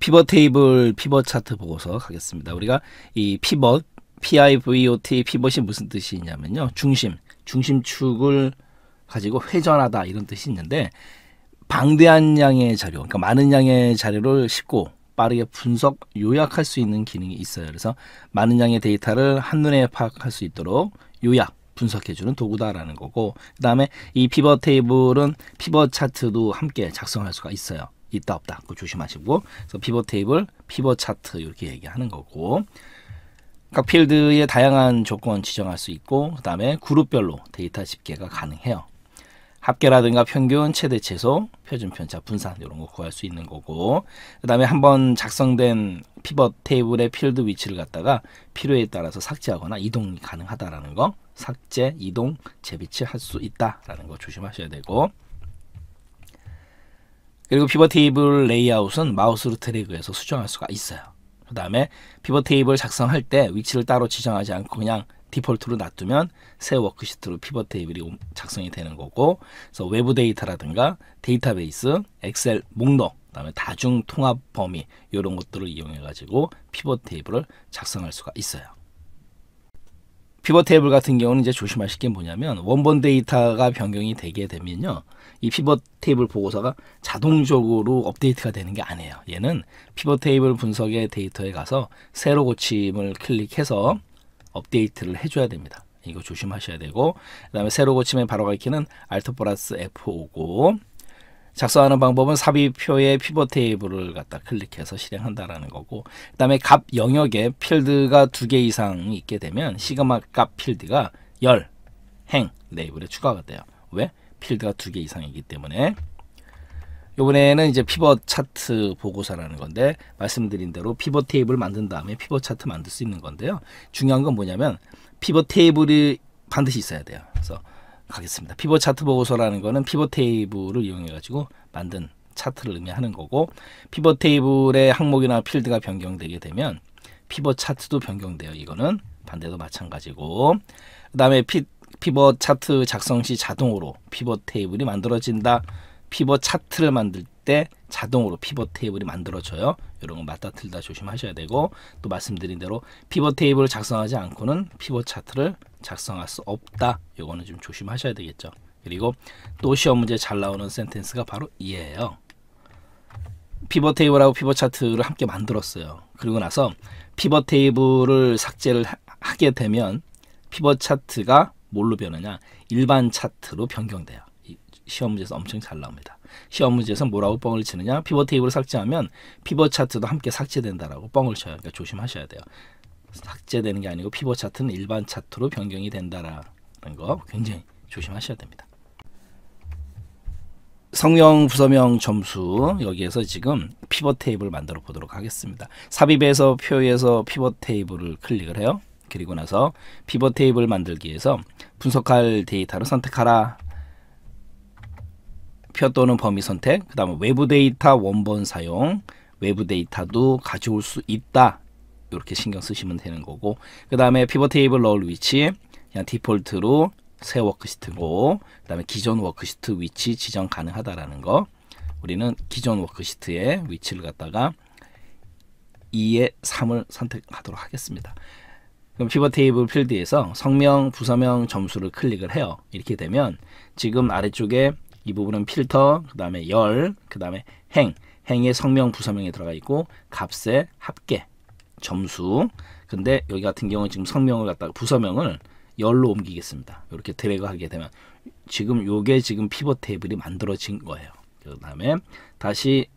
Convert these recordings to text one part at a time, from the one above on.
피벗 테이블 피벗 차트 보고서 가겠습니다. 우리가 이 피벗 PIVOT 피벗이 무슨 뜻이냐면요. 중심, 중심축을 가지고 회전하다 이런 뜻이 있는데 방대한 양의 자료, 그러니까 많은 양의 자료를 싣고 빠르게 분석, 요약할 수 있는 기능이 있어요. 그래서 많은 양의 데이터를 한눈에 파악할 수 있도록 요약, 분석해주는 도구다라는 거고 그 다음에 이 피벗 테이블은 피벗 차트도 함께 작성할 수가 있어요. 있다 없다 그 조심하시고 그래서 피벗 테이블, 피벗 차트 이렇게 얘기하는 거고 각 필드의 다양한 조건 지정할 수 있고 그 다음에 그룹별로 데이터 집계가 가능해요. 합계라든가 평균, 최대 최소, 표준 편차, 분산 이런 거 구할 수 있는 거고 그 다음에 한번 작성된 피벗 테이블의 필드 위치를 갖다가 필요에 따라서 삭제하거나 이동이 가능하다라는 거 삭제, 이동, 재배치 할수 있다라는 거 조심하셔야 되고 그리고 피벗 테이블 레이아웃은 마우스로 드래그해서 수정할 수가 있어요. 그 다음에 피벗 테이블 작성할 때 위치를 따로 지정하지 않고 그냥 디폴트로 놔두면 새 워크시트로 피벗 테이블이 작성이 되는 거고 그래서 외부 데이터라든가 데이터베이스, 엑셀, 목록, 그다음에 다중 통합 범위 이런 것들을 이용해 가지고 피벗 테이블을 작성할 수가 있어요. 피벗 테이블 같은 경우는 이제 조심하실 게 뭐냐면 원본 데이터가 변경이 되게 되면요. 이 피벗 테이블 보고서가 자동적으로 업데이트가 되는 게 아니에요. 얘는 피벗 테이블 분석의 데이터에 가서 새로 고침을 클릭해서 업데이트를 해줘야 됩니다. 이거 조심하셔야 되고 그 다음에 새로 고침에 바로 가키는 알트 플러스 F5고 작성하는 방법은 삽입표의 피벗 테이블을 갖다 클릭해서 실행한다라는 거고 그 다음에 값 영역에 필드가 두 개이상 있게 되면 시그마 값 필드가 열, 행 레이블에 추가가 돼요. 왜? 필드가 두 개 이상이기 때문에 요번에는 이제 피벗 차트 보고서라는 건데 말씀드린 대로 피벗 테이블 만든 다음에 피벗 차트 만들 수 있는 건데요. 중요한 건 뭐냐면 피벗 테이블이 반드시 있어야 돼요. 그래서 가겠습니다 피벗 차트 보고서라는 거는 피벗 테이블을 이용해 가지고 만든 차트를 의미하는 거고 피벗 테이블의 항목이나 필드가 변경되게 되면 피벗 차트도 변경돼요. 이거는 반대도 마찬가지고 그 다음에 피벗 차트 작성 시 자동으로 피벗 테이블이 만들어진다. 피벗 차트를 만들 때 자동으로 피벗 테이블이 만들어져요. 이런 거 맞다 틀다 조심하셔야 되고 또 말씀드린 대로 피벗 테이블을 작성하지 않고는 피벗 차트를 작성할 수 없다. 이거는 좀 조심하셔야 되겠죠. 그리고 또 시험 문제 잘 나오는 센텐스가 바로 이에요 피벗 테이블하고 피벗 차트를 함께 만들었어요. 그리고 나서 피벗 테이블을 삭제를 하게 되면 피벗 차트가 뭘로 변하냐? 일반 차트로 변경돼요. 시험 문제에서 엄청 잘 나옵니다. 시험 문제에서 뭐라고 뻥을 치느냐? 피벗 테이블을 삭제하면 피벗 차트도 함께 삭제된다라고 뻥을 쳐요. 그러니까 조심하셔야 돼요. 삭제되는 게 아니고 피벗 차트는 일반 차트로 변경이 된다라는 거 굉장히 조심하셔야 됩니다. 성형 부서명 점수 여기에서 지금 피벗 테이블 을 만들어 보도록 하겠습니다. 삽입에서 표에서 피벗 테이블을 클릭을 해요. 그리고 나서 피벗 테이블 만들기위해서 분석할 데이터를 선택하라 목표 또는 범위 선택, 그 다음에 외부 데이터 원본 사용, 외부 데이터도 가져올 수 있다. 이렇게 신경 쓰시면 되는 거고 그 다음에 피벗 테이블 넣을 위치 그냥 디폴트로 새 워크시트고 그 다음에 기존 워크시트 위치 지정 가능하다라는 거 우리는 기존 워크시트의 위치를 갖다가 2의 3을 선택하도록 하겠습니다. 그럼 피벗 테이블 필드에서 성명, 부서명 점수를 클릭을 해요. 이렇게 되면 지금 아래쪽에 이 부분은 필터, 그 다음에 열, 그 다음에 행, 행의 성명, 부서명에 들어가 있고 값의 합계, 점수. 근데 여기 같은 경우는 지금 성명을 갖다가 부서명을 열로 옮기겠습니다. 이렇게 드래그 하게 되면 지금 요게 지금 피벗 테이블이 만들어진 거예요. 그 다음에 다시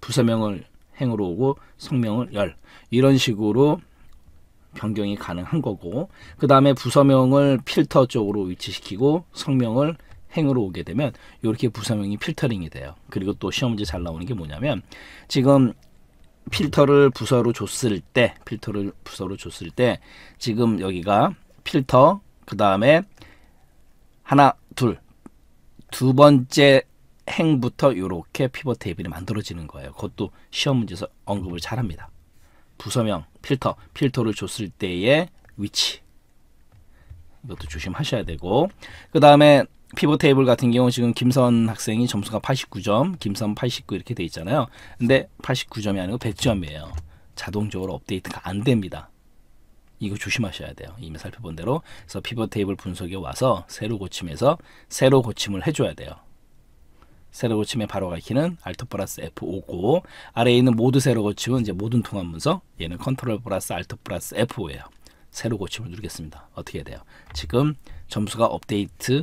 부서명을 행으로 오고 성명을 열 이런 식으로 변경이 가능한 거고 그 다음에 부서명을 필터 쪽으로 위치시키고 성명을 행으로 오게 되면 이렇게 부사명이 필터링이 돼요. 그리고 또 시험 문제 잘 나오는 게 뭐냐면 지금 필터를 부서로 줬을 때 필터를 부서로 줬을 때 지금 여기가 필터 그 다음에 하나 둘 두 번째 행부터 이렇게 피벗 테이블이 만들어지는 거예요. 그것도 시험 문제에서 언급을 잘합니다. 부서명, 필터, 필터를 줬을 때의 위치 이것도 조심하셔야 되고 그 다음에 피보 테이블 같은 경우 지금 김선 학생이 점수가 89점, 김선 89 이렇게 돼 있잖아요. 근데 89점이 아니고 100점이에요. 자동적으로 업데이트가 안 됩니다. 이거 조심하셔야 돼요. 이미 살펴본 대로. 그래서 피벗 테이블 분석에 와서 새로 고침해서 새로 고침을 해줘야 돼요. 새로 고침에 바로 가키는 알트 플러스 F5고 아래에 있는 모두 새로 고침은 이제 모든 통합 문서 얘는 컨트롤 플러스 알트 플러스 F5예요. 새로 고침을 누르겠습니다. 어떻게 해야 돼요? 지금 점수가 업데이트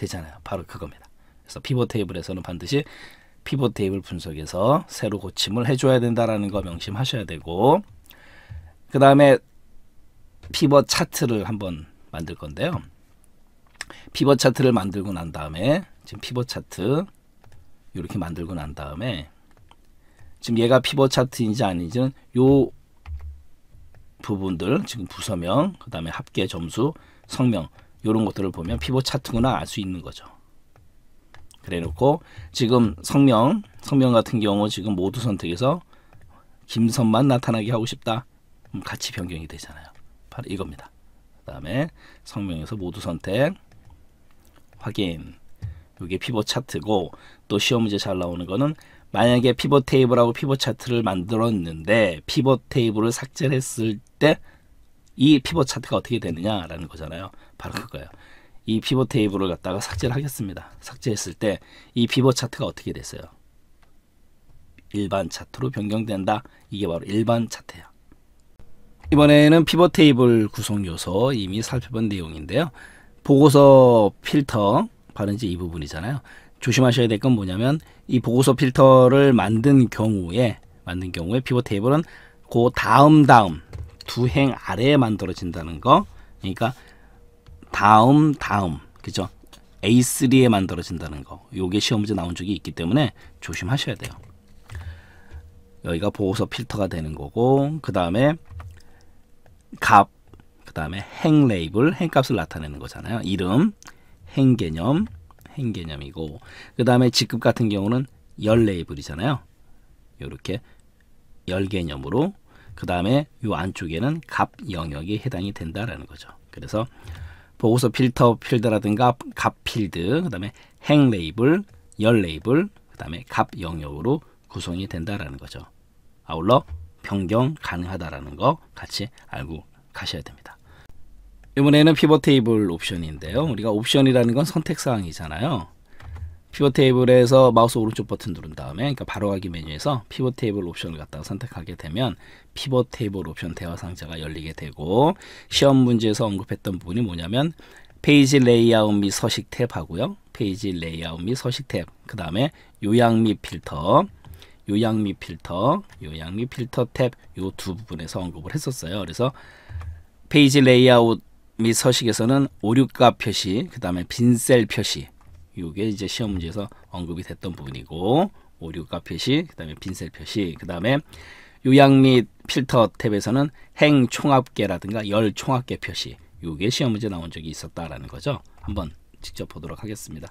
되잖아요. 바로 그겁니다. 그래서 피벗 테이블에서는 반드시 피벗 테이블 분석에서 새로 고침을 해줘야 된다라는 거 명심하셔야 되고 그 다음에 피벗 차트를 한번 만들 건데요. 피벗 차트를 만들고 난 다음에 지금 피벗 차트 이렇게 만들고 난 다음에 지금 얘가 피벗 차트인지 아닌지는 요 부분들 지금 부서명 그 다음에 합계 점수 성명 이런 것들을 보면 피봇 차트구나 알 수 있는 거죠. 그래놓고 지금 성명 성명 같은 경우 지금 모두 선택해서 김선만 나타나게 하고 싶다. 음, 같이 변경이 되잖아요. 바로 이겁니다. 그 다음에 성명에서 모두 선택 확인 이게 피벗 차트고 또 시험 문제 잘 나오는 거는 만약에 피벗 테이블하고 피벗 차트를 만들었는데 피벗 테이블을 삭제했을 때이 피벗 차트가 어떻게 되느냐라는 거잖아요. 바로 그거예요. 이 피벗 테이블을 갖다가 삭제를 하겠습니다. 삭제했을 때 이 피벗 차트가 어떻게 됐어요? 일반 차트로 변경된다. 이게 바로 일반 차트예요. 이번에는 피벗 테이블 구성 요소 이미 살펴본 내용인데요. 보고서 필터 바로 이제 이 부분이잖아요. 조심하셔야 될 건 뭐냐면 이 보고서 필터를 만든 경우에 만든 경우에 피벗 테이블은 그 다음 다음 두행 아래에 만들어진다는 거. 그러니까 다음 다음 그죠? A3에 만들어진다는 거. 요게 시험 문제 나온 적이 있기 때문에 조심하셔야 돼요. 여기가 보고서 필터가 되는 거고 그다음에 값 그다음에 행 레이블 행값을 나타내는 거잖아요. 이름, 행 개념, 행 개념이고 그다음에 직급 같은 경우는 열 레이블이잖아요. 이렇게 열 개념으로 그 다음에 이 안쪽에는 값 영역이 해당이 된다라는 거죠. 그래서 보고서 필터 필드라든가 값 필드, 그 다음에 행 레이블, 열 레이블, 그 다음에 값 영역으로 구성이 된다라는 거죠. 아울러 변경 가능하다라는 거 같이 알고 가셔야 됩니다. 이번에는 피벗 테이블 옵션인데요. 우리가 옵션이라는 건 선택 사항이잖아요. 피벗 테이블에서 마우스 오른쪽 버튼 누른 다음에 그러니까 바로가기 메뉴에서 피벗 테이블 옵션을 갖다가 선택하게 되면 피벗 테이블 옵션 대화 상자가 열리게 되고 시험 문제에서 언급했던 부분이 뭐냐면 페이지 레이아웃 및 서식 탭 하고요. 페이지 레이아웃 및 서식 탭. 그 다음에 요약 및 필터. 요약 및 필터. 요약 및 필터 탭. 요 두 부분에서 언급을 했었어요. 그래서 페이지 레이아웃 및 서식에서는 오류값 표시, 그 다음에 빈셀 표시, 이게 이제 시험 문제에서 언급이 됐던 부분이고 오류값 표시, 그 다음에 빈셀 표시, 그 다음에 요약 및 필터 탭에서는 행 총합계라든가 열 총합계 표시 이게 시험 문제 나온 적이 있었다라는 거죠. 한번 직접 보도록 하겠습니다.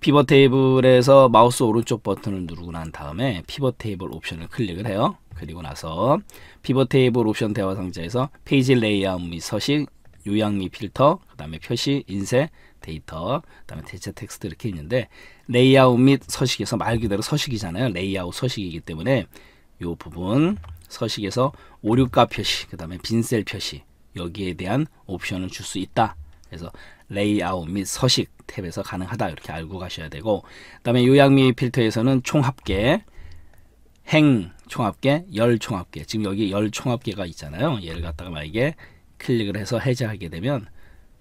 피벗 테이블에서 마우스 오른쪽 버튼을 누르고 난 다음에 피벗 테이블 옵션을 클릭을 해요. 그리고 나서 피벗 테이블 옵션 대화 상자에서 페이지 레이아웃 및 서식, 요약 및 필터, 그 다음에 표시, 인쇄, 데이터, 그다음에 대체 텍스트 이렇게 있는데 레이아웃 및 서식에서 말 그대로 서식이잖아요. 레이아웃 서식이기 때문에 요 부분 서식에서 오류값 표시, 그다음에 빈셀 표시 여기에 대한 옵션을 줄 수 있다. 그래서 레이아웃 및 서식 탭에서 가능하다 이렇게 알고 가셔야 되고 그다음에 요약 및 필터에서는 총합계 행 총합계, 열 총합계. 지금 여기 열 총합계가 있잖아요. 얘를 갖다가 만약에 클릭을 해서 해제하게 되면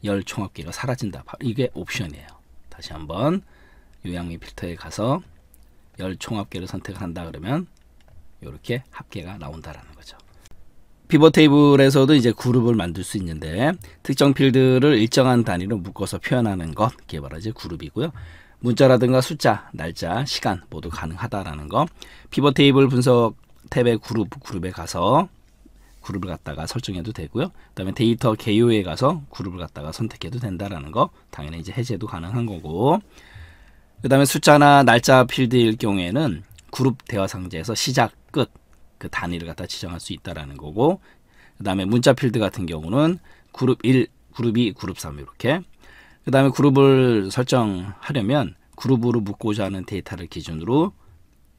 열 총합기로 사라진다. 이게 옵션이에요. 다시 한번 요양미 필터에 가서 열 총합계를 선택한다 그러면 이렇게 합계가 나온다라는 거죠. 피버 테이블에서도 이제 그룹을 만들 수 있는데 특정 필드를 일정한 단위로 묶어서 표현하는 것 이게 바로 이제 그룹이고요. 문자라든가 숫자, 날짜, 시간 모두 가능하다라는 거. 피버 테이블 분석 탭의 그룹 그룹에 가서 그룹을 갖다가 설정해도 되고요. 그다음에 데이터 개요에 가서 그룹을 갖다가 선택해도 된다라는 거 당연히 이제 해제도 가능한 거고. 그다음에 숫자나 날짜 필드일 경우에는 그룹 대화 상자에서 시작 끝 그 단위를 갖다 지정할 수 있다라는 거고. 그다음에 문자 필드 같은 경우는 그룹 1, 그룹 2, 그룹 3 이렇게. 그다음에 그룹을 설정하려면 그룹으로 묶고자 하는 데이터를 기준으로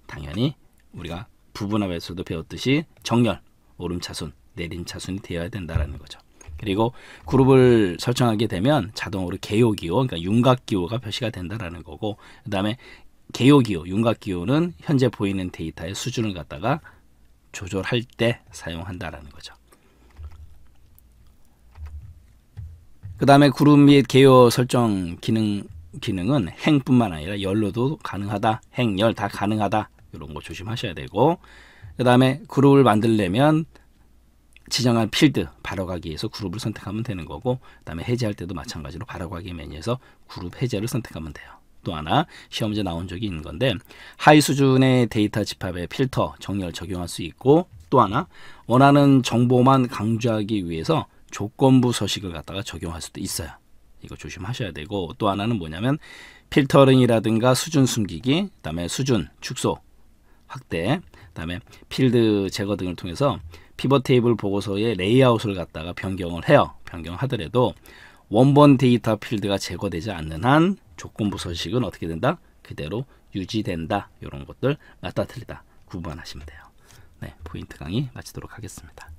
당연히 우리가 부분합에서도 배웠듯이 정렬 오름차순, 내린차순이 되어야 된다라는 거죠. 그리고 그룹을 설정하게 되면 자동으로 개요기호, 그러니까 윤곽기호가 표시가 된다라는 거고 그 다음에 개요기호, 윤곽기호는 현재 보이는 데이터의 수준을 갖다가 조절할 때 사용한다라는 거죠. 그 다음에 그룹 및 개요 설정 기능 기능은 행뿐만 아니라 열로도 가능하다, 행, 열 다 가능하다 이런 거 조심하셔야 되고 그다음에 그룹을 만들려면 지정한 필드 바로가기에서 그룹을 선택하면 되는 거고 그다음에 해제할 때도 마찬가지로 바로가기 메뉴에서 그룹 해제를 선택하면 돼요. 또 하나 시험에 나온 적이 있는 건데 하이 수준의 데이터 집합에 필터 정렬 적용할 수 있고 또 하나 원하는 정보만 강조하기 위해서 조건부 서식을 갖다가 적용할 수도 있어요. 이거 조심하셔야 되고 또 하나는 뭐냐면 필터링이라든가 수준 숨기기 그다음에 수준 축소 확대 그다음에 필드 제거 등을 통해서 피벗 테이블 보고서의 레이아웃을 갖다가 변경을 해요. 변경하더라도 원본 데이터 필드가 제거되지 않는 한 조건부 서식은 어떻게 된다? 그대로 유지된다. 이런 것들 낫다 틀리다 구분하시면 돼요. 네, 포인트 강의 마치도록 하겠습니다.